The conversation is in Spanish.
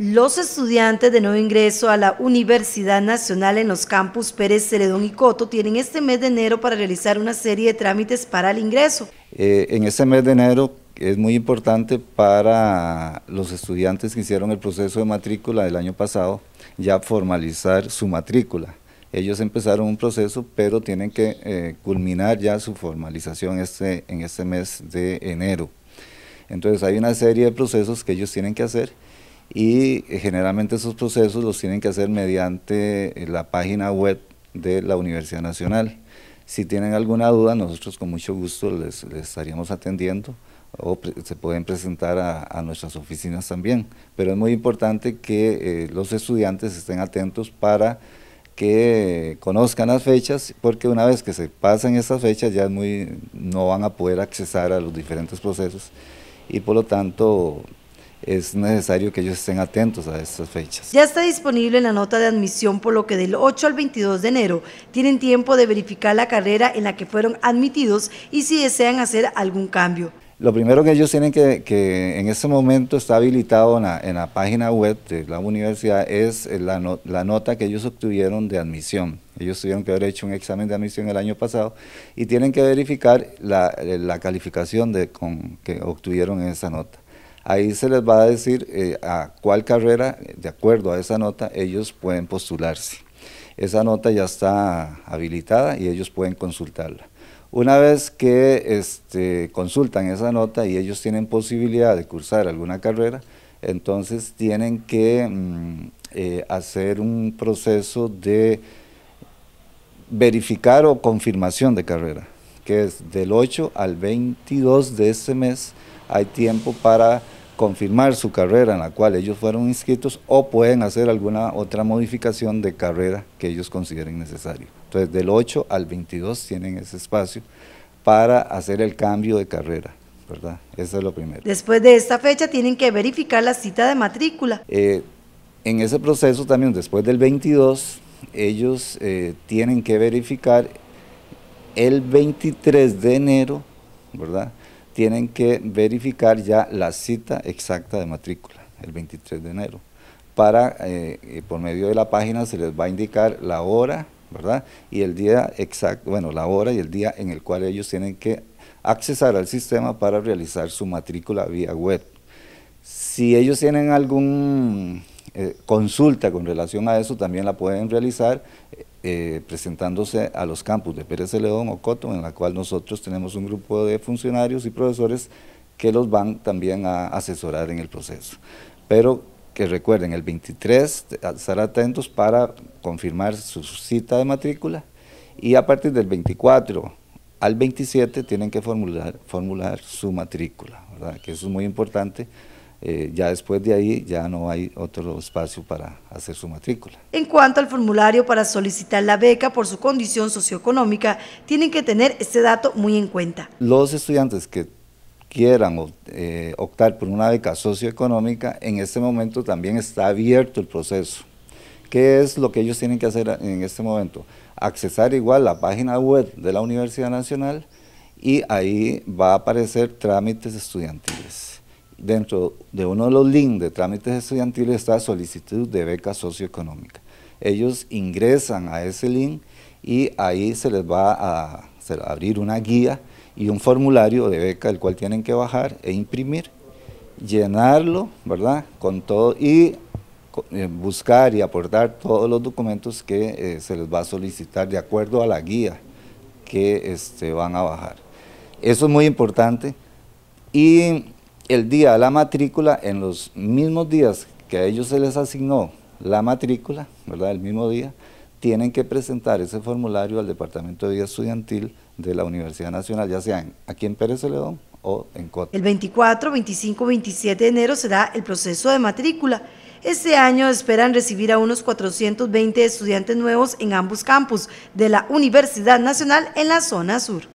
Los estudiantes de nuevo ingreso a la Universidad Nacional en los campus Pérez Celedón y Coto tienen este mes de enero para realizar una serie de trámites para el ingreso. Eh, en este mes de enero es muy importante para los estudiantes que hicieron el proceso de matrícula del año pasado ya formalizar su matrícula. Ellos empezaron un proceso, pero tienen que eh, culminar ya su formalización este, en este mes de enero. Entonces hay una serie de procesos que ellos tienen que hacer y eh, generalmente esos procesos los tienen que hacer mediante eh, la página web de la Universidad Nacional. Si tienen alguna duda, nosotros con mucho gusto les, estaríamos atendiendo o se pueden presentar a, nuestras oficinas también. Pero es muy importante que eh, los estudiantes estén atentos para que conozcan las fechas, porque una vez que se pasan estas fechas ya muy, no van a poder accesar a los diferentes procesos y por lo tanto es necesario que ellos estén atentos a estas fechas. Ya está disponible la nota de admisión, por lo que del 8 al 22 de enero tienen tiempo de verificar la carrera en la que fueron admitidos y si desean hacer algún cambio. Lo primero que ellos tienen que, que en este momento está habilitado en la, página web de la universidad es eh, la, nota que ellos obtuvieron de admisión. Ellos tuvieron que haber hecho un examen de admisión el año pasado y tienen que verificar la, eh, calificación de, con, que obtuvieron en esa nota. Ahí se les va a decir eh, a cuál carrera, de acuerdo a esa nota, ellos pueden postularse. Esa nota ya está habilitada y ellos pueden consultarla. Una vez que este, consultan esa nota y ellos tienen posibilidad de cursar alguna carrera, entonces tienen que mm, eh, hacer un proceso de verificar o confirmación de carrera, que es del 8 al 22 de este mes hay tiempo para confirmar su carrera en la cual ellos fueron inscritos o pueden hacer alguna otra modificación de carrera que ellos consideren necesario. Entonces, del 8 al 22 tienen ese espacio para hacer el cambio de carrera. ¿verdad? Eso es lo primero. Después de esta fecha tienen que verificar la cita de matrícula. Eh, en ese proceso también, después del 22, ellos eh, tienen que verificar el 23 de enero, ¿verdad? tienen que verificar ya la cita exacta de matrícula, el 23 de enero, para, eh, por medio de la página se les va a indicar la hora, ¿verdad? Y el día exacto, bueno, la hora y el día en el cual ellos tienen que accesar al sistema para realizar su matrícula vía web. Si ellos tienen alguna eh, consulta con relación a eso, también la pueden realizar eh, eh, presentándose a los campus de Pérez león o coto en la cual nosotros tenemos un grupo de funcionarios y profesores que los van también a asesorar en el proceso. Pero que recuerden, el 23 ah, estar atentos para confirmar su cita de matrícula y a partir del 24 al 27 tienen que formular, su matrícula, que eso es muy importante eh, ya después de ahí ya no hay otro espacio para hacer su matrícula. En cuanto al formulario para solicitar la beca por su condición socioeconómica, tienen que tener este dato muy en cuenta. Los estudiantes que quieran eh, optar por una beca socioeconómica, en este momento también está abierto el proceso. ¿Qué es lo que ellos tienen que hacer en este momento? Accesar igual la página web de la Universidad Nacional y ahí va a aparecer trámites estudiantes dentro de uno de los links de trámites estudiantiles está solicitud de beca socioeconómica. Ellos ingresan a ese link y ahí se les va a, abrir una guía y un formulario de beca el cual tienen que bajar e imprimir, llenarlo, ¿verdad? Con todo y eh, buscar y aportar todos los documentos que eh, se les va a solicitar de acuerdo a la guía que este, van a bajar. Eso es muy importante y el día de la matrícula, en los mismos días que a ellos se les asignó la matrícula, ¿verdad? El mismo día, tienen que presentar ese formulario al Departamento de Vida Estudiantil de la Universidad Nacional, ya sea aquí en Pérez Celedón o en Cota. El 24, 25, 27 de enero será el proceso de matrícula. Este año esperan recibir a unos 420 estudiantes nuevos en ambos campus de la Universidad Nacional en la zona sur.